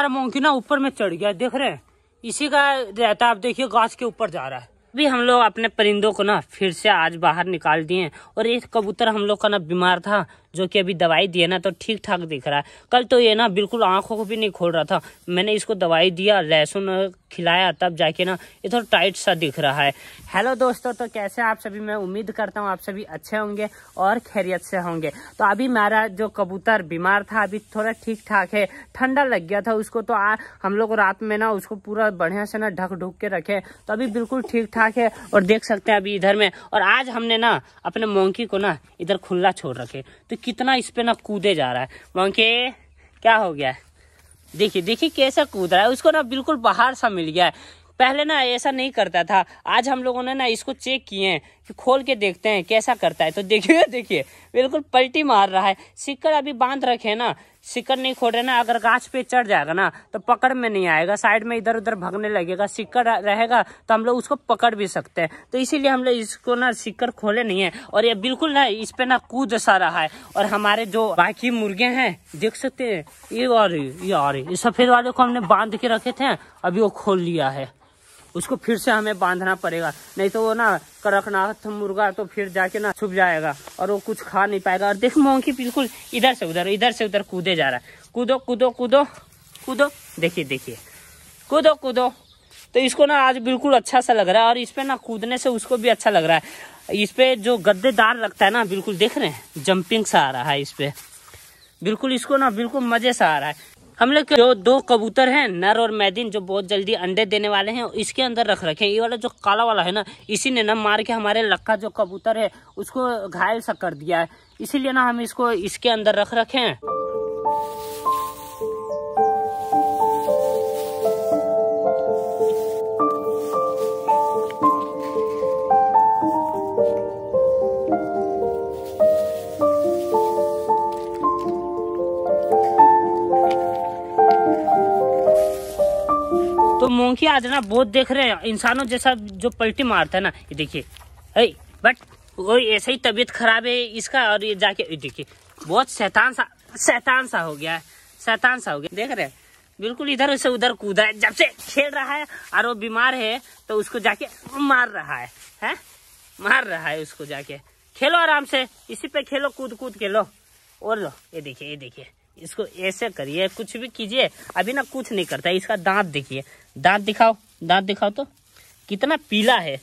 हमारा मोंकी ना ऊपर में चढ़ गया देख रहे हैं इसी का रहता आप देखिए घास के ऊपर जा रहा है अभी हम लोग अपने परिंदों को ना फिर से आज बाहर निकाल दिए और एक कबूतर हम लोग का ना बीमार था जो कि अभी दवाई दी है ना तो ठीक ठाक दिख रहा है कल तो ये ना बिल्कुल आँखों को भी नहीं खोल रहा था मैंने इसको दवाई दिया लहसुन खिलाया तब जाके ना ये थोड़ा तो टाइट सा दिख रहा है हेलो दोस्तों तो कैसे आप सभी मैं उम्मीद करता हूँ आप सभी अच्छे होंगे और खैरियत से होंगे तो अभी मेरा जो कबूतर बीमार था अभी थोड़ा ठीक ठाक है ठंडा लग गया था उसको तो आ, हम लोग रात में ना उसको पूरा बढ़िया से ना ढक ढुक के रखे तो अभी बिल्कुल ठीक ठाक है और देख सकते हैं अभी इधर में और आज हमने ना अपने मोंकी को ना इधर खुला छोड़ रखे तो कितना इस पे ना कूदे जा रहा है मंके क्या हो गया है देखिए देखिए कैसा कूद रहा है उसको ना बिल्कुल बाहर सा मिल गया है पहले ना ऐसा नहीं करता था आज हम लोगों ने ना इसको चेक किए हैं कि खोल के देखते हैं कैसा करता है तो देखिए देखिए बिल्कुल पलटी मार रहा है सिक्कर अभी बांध रखे ना सिक्कड़ नहीं ना अगर गाछ पे चढ़ जाएगा ना तो पकड़ में नहीं आएगा साइड में इधर उधर भगने लगेगा सिक्कर रहेगा तो हम लोग उसको पकड़ भी सकते हैं तो इसीलिए हम लोग इसको ना सिक्कर खोले नहीं है और ये बिल्कुल ना इस पे ना कूद सा रहा है और हमारे जो बाकी मुर्गे हैं देख सकते हैं ये और ये और सफेद वाले को हमने बांध के रखे थे अभी वो खोल लिया है उसको फिर से हमें बांधना पड़ेगा नहीं तो वो ना कड़कनाथ मुर्गा तो फिर जाके ना छुप जाएगा और वो कुछ खा नहीं पाएगा और देख मोंकी बिल्कुल इधर से उधर इधर से उधर कूदे जा रहा है कूदो कूदो कूदो कूदो देखिए देखिए कूदो कूदो तो इसको ना आज बिल्कुल अच्छा सा लग रहा है और इस पर ना कूदने से उसको भी अच्छा लग रहा है इस पर जो गद्देदार लगता है ना बिल्कुल देख रहे हैं जंपिंग सा आ रहा है इस पर बिल्कुल इसको ना बिल्कुल मज़े से आ रहा है हम लोग जो दो कबूतर हैं नर और मैदिन जो बहुत जल्दी अंडे देने वाले हैं इसके अंदर रख रखे हैं ये वाला जो काला वाला है ना इसी ने ना मार के हमारे लक्का जो कबूतर है उसको घायल सा कर दिया है इसीलिए ना हम इसको इसके अंदर रख रखे हैं क्योंकि आज ना बहुत देख रहे हैं इंसानों जैसा जो पलटी मारता है ना ये देखिए बट वो ऐसे ही तबीयत खराब है इसका और ये जाके ये देखिए बहुत शैतान सा शैतान सा हो गया है शैतान सा हो गया देख रहे हैं बिल्कुल इधर से उधर कूदा है जब से खेल रहा है और वो बीमार है तो उसको जाके मार रहा है है? मार रहा है उसको जाके खेलो आराम से इसी पे खेलो कूद कूद के लो और लो ये देखिए ये देखिए इसको ऐसे करिए कुछ भी कीजिए अभी ना कुछ नहीं करता इसका दांत देखिए दांत दिखाओ दांत दिखाओ तो कितना पीला है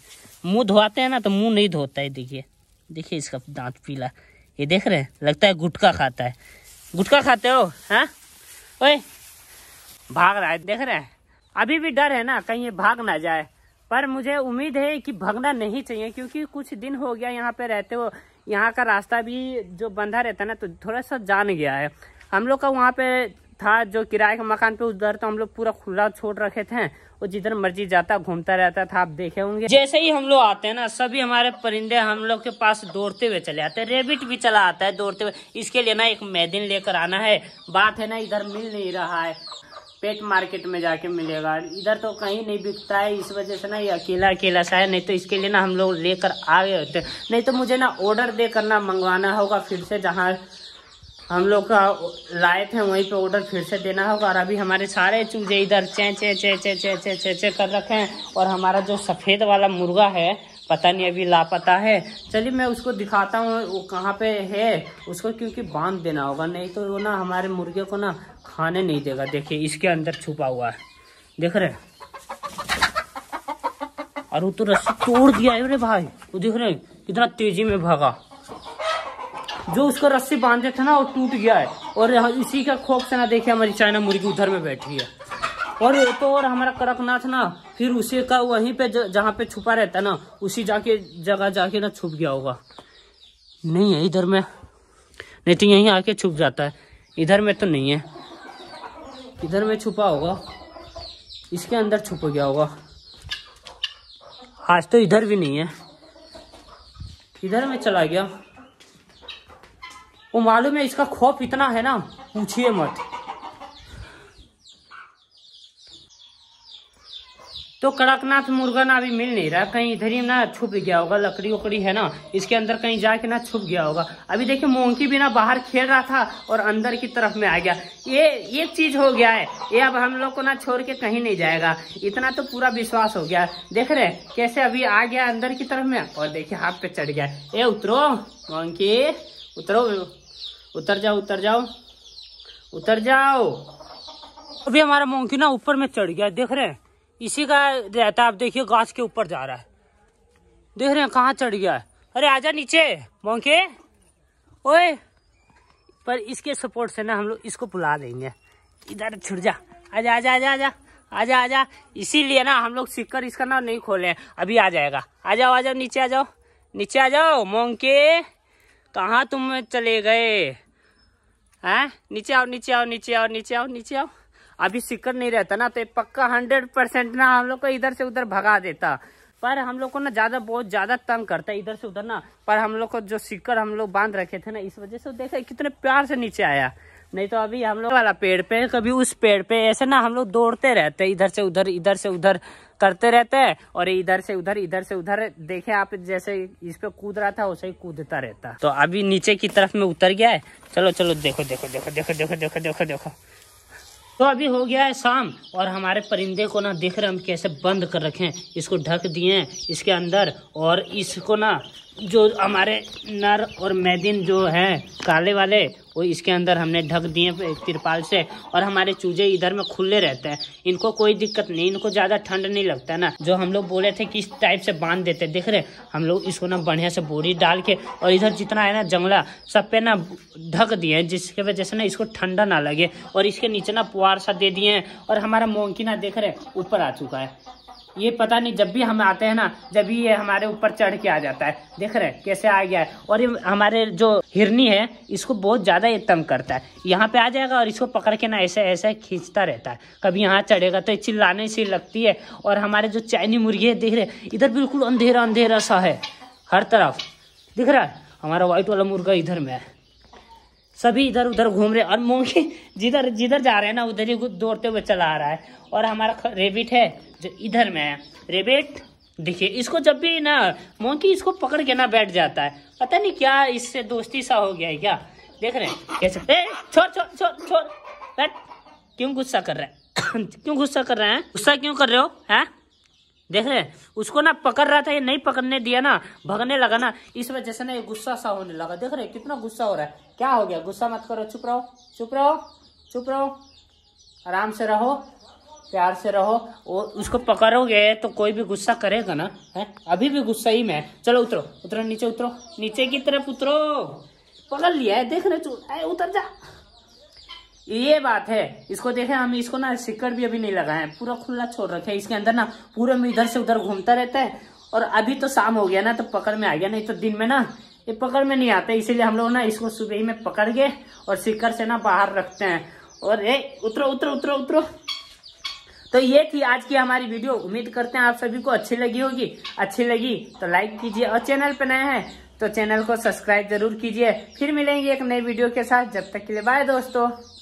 मुंह धोते हैं ना तो मुंह नहीं धोता है देखिए देखिए इसका दांत पीला ये देख रहे हैं लगता है गुटखा खाता है गुटखा खाते हो हाँ ओए भाग रहा है देख रहे हैं अभी भी डर है ना कहीं भाग ना जाए पर मुझे उम्मीद है कि भागना नहीं चाहिए क्योंकि कुछ दिन हो गया यहाँ पे रहते हो यहाँ का रास्ता भी जो बंधा रहता है ना तो थोड़ा सा जान गया है हम लोग का वहाँ पे था जो किराए के मकान पे उधर तो हम लोग पूरा खुला छोड़ रखे थे और जिधर मर्जी जाता घूमता रहता था आप देखे होंगे जैसे ही हम लोग आते हैं ना सभी हमारे परिंदे हम लोग के पास दौड़ते हुए चले आते हैं रेबिट भी चला आता है दौड़ते हुए इसके लिए ना एक मैदिन लेकर आना है बात है ना इधर मिल नहीं रहा है पेट मार्केट में जाके मिलेगा इधर तो कहीं नहीं बिकता है इस वजह से ना ये अकेला अकेला सा है नहीं तो इसके लिए ना हम लोग लेकर आ गए होते नहीं तो मुझे ना ऑर्डर देकर ना मंगवाना होगा फिर से जहाँ हम लोग का लाए थे वहीं पे ऑर्डर फिर से देना होगा और अभी हमारे सारे चूजे इधर चे चे चे चे चे चे चे चे कर रखे हैं और हमारा जो सफ़ेद वाला मुर्गा है पता नहीं अभी लापता है चलिए मैं उसको दिखाता हूँ वो कहाँ पे है उसको क्योंकि बांध देना होगा नहीं तो वो ना हमारे मुर्गे को ना खाने नहीं देगा देखिए इसके अंदर छुपा हुआ है देख रहे और वो तो रस्सी तोड़ दिया है अरे भाई वो देख रहे कितना तेजी में भागा जो उसको रस्सी बांधे थे ना वो टूट गया है और इसी का खोप से ना देखे हमारी चाइना मुर्गी उधर में बैठी है और तो और हमारा कड़कनाथ ना फिर उसी का वहीं पे जहाँ पे छुपा रहता है ना उसी जाके जगह जाके ना छुप गया होगा नहीं है इधर में नहीं तो यहीं आके छुप जाता है इधर में तो नहीं है इधर में छुपा होगा इसके अंदर छुप गया होगा आज तो इधर भी नहीं है इधर में चला गया वो मालूम है इसका खौफ इतना है ना पूछिए मत तो कड़कनाथ मुर्गा ना अभी मिल नहीं रहा कहीं इधर ही ना छुप गया होगा लकड़ी उकड़ी है ना इसके अंदर कहीं जाके ना छुप गया होगा अभी देखिए मोंकी भी ना बाहर खेल रहा था और अंदर की तरफ में आ गया ये ये चीज हो गया है ये अब हम लोग को ना छोड़ के कहीं नहीं जाएगा इतना तो पूरा विश्वास हो गया देख रहे कैसे अभी आ गया अंदर की तरफ में और देखिये हाथ पे चढ़ गया ए उतरो मोंकी उतरो उतर जाओ उतर जाओ उतर जाओ अभी हमारा मोंकी ना ऊपर में चढ़ गया देख रहे हैं इसी का रहता है आप देखिए घास के ऊपर जा रहा है देख रहे हैं कहाँ चढ़ गया है अरे आजा नीचे मोंकी ओए पर इसके सपोर्ट से ना हम लोग इसको बुला देंगे इधर छुट जा आजा आजा आजा आजा आजा आजा इसीलिए ना हम लोग सीखकर इसका ना नहीं खोले अभी आ जाएगा आ जाओ आ जाओ नीचे आ जाओ नीचे आ जाओ मोंके कहाँ तुम चले गए है नीचे आओ नीचे आओ नीचे आओ नीचे आओ नीचे आओ अभी सिक्कर नहीं रहता ना तो पक्का हंड्रेड परसेंट ना हम लोग को इधर से उधर भगा देता पर हम लोग को ना ज्यादा बहुत ज्यादा तंग करता है इधर से उधर ना पर हम लोग को जो सिक्कर हम लोग बांध रखे थे ना इस वजह से देखे कितने प्यार से नीचे आया नहीं तो अभी हम लोग वाला पेड़ पे कभी उस पेड़ पे ऐसे ना हम लोग दौड़ते रहते हैं इधर से उधर इधर से उधर करते रहते हैं और इधर से उधर इधर से उधर देखे आप जैसे इस पे कूद रहा था वैसे ही कूदता रहता तो अभी नीचे की तरफ में उतर गया है चलो चलो देखो देखो देखो देखो देखो देखो देखो देखो तो अभी हो गया है शाम और हमारे परिंदे को ना देख रहे हम कैसे बंद कर रखें इसको ढक दिए इसके अंदर और इसको ना जो हमारे नर और मैदिन जो हैं काले वाले वो इसके अंदर हमने ढक दिए तिरपाल से और हमारे चूजे इधर में खुले रहते हैं इनको कोई दिक्कत नहीं इनको ज़्यादा ठंड नहीं लगता ना जो हम लोग बोले थे किस टाइप से बांध देते देख रहे हम लोग इसको ना बढ़िया से बोरी डाल के और इधर जितना है ना जंगला सब पे ना ढक दिए हैं जिसके वजह से ना इसको ठंडा ना लगे और इसके नीचे ना पुआर सा दे दिए हैं और हमारा मोंकी ना देख रहे ऊपर आ चुका है ये पता नहीं जब भी हम आते हैं ना जब भी ये हमारे ऊपर चढ़ के आ जाता है देख रहे हैं कैसे आ गया है और ये हमारे जो हिरनी है इसको बहुत ज़्यादा ये तंग करता है यहाँ पे आ जाएगा और इसको पकड़ के ना ऐसे ऐसे खींचता रहता है कभी यहाँ चढ़ेगा तो चिल्लाने से लगती है और हमारे जो चाइनी मुर्गी है देख रहे इधर बिल्कुल अंधेरा अंधेरा सा है हर तरफ दिख रहा है हमारा व्हाइट वाला मुर्गा इधर में है सभी इधर उधर घूम रहे और मोंगी जिधर जिधर जा रहे हैं ना उधर ही दौड़ते हुए चला आ रहा है और हमारा रेबिट है जो इधर में है रेबिट देखिए इसको जब भी ना मोंकी इसको पकड़ के ना बैठ जाता है पता नहीं क्या इससे दोस्ती सा हो गया है क्या देख रहे हैं कैसे छोड़ छोड़ छोड़ छोड़ बैठ क्यों गुस्सा कर रहे हैं क्यों गुस्सा कर रहे हैं गुस्सा क्यों कर रहे हो है देख रहे उसको ना पकड़ रहा था ये नहीं पकड़ने दिया ना भगने लगा ना इस वजह से ना ये गुस्सा सा होने लगा देख रहे कितना गुस्सा हो रहा है क्या हो गया गुस्सा मत करो चुप रहो चुप रहो चुप रहो आराम से रहो प्यार से रहो वो उसको पकड़ोगे तो कोई भी गुस्सा करेगा ना है अभी भी गुस्सा ही मैं चलो उतरो उतरो नीचे उतरो नीचे की तरफ उतरो पकड़ लिया है देख रहे उतर जा ये बात है इसको देखें हम इसको ना सिक्कड़ भी अभी नहीं लगाए पूरा खुला छोड़ रखे इसके अंदर ना पूरे में इधर से उधर घूमता रहता है और अभी तो शाम हो गया ना तो पकड़ में आ गया नहीं तो दिन में ना ये पकड़ में नहीं आता इसीलिए हम लोग ना इसको सुबह ही में पकड़ के और सिक्कड़ से ना बाहर रखते हैं और ये उतरो उतरो उतरो उतरो तो ये थी आज की हमारी वीडियो उम्मीद करते हैं आप सभी को अच्छी लगी होगी अच्छी लगी तो लाइक कीजिए और चैनल पर नए हैं तो चैनल को सब्सक्राइब जरूर कीजिए फिर मिलेंगे एक नई वीडियो के साथ जब तक के लिए बाय दोस्तों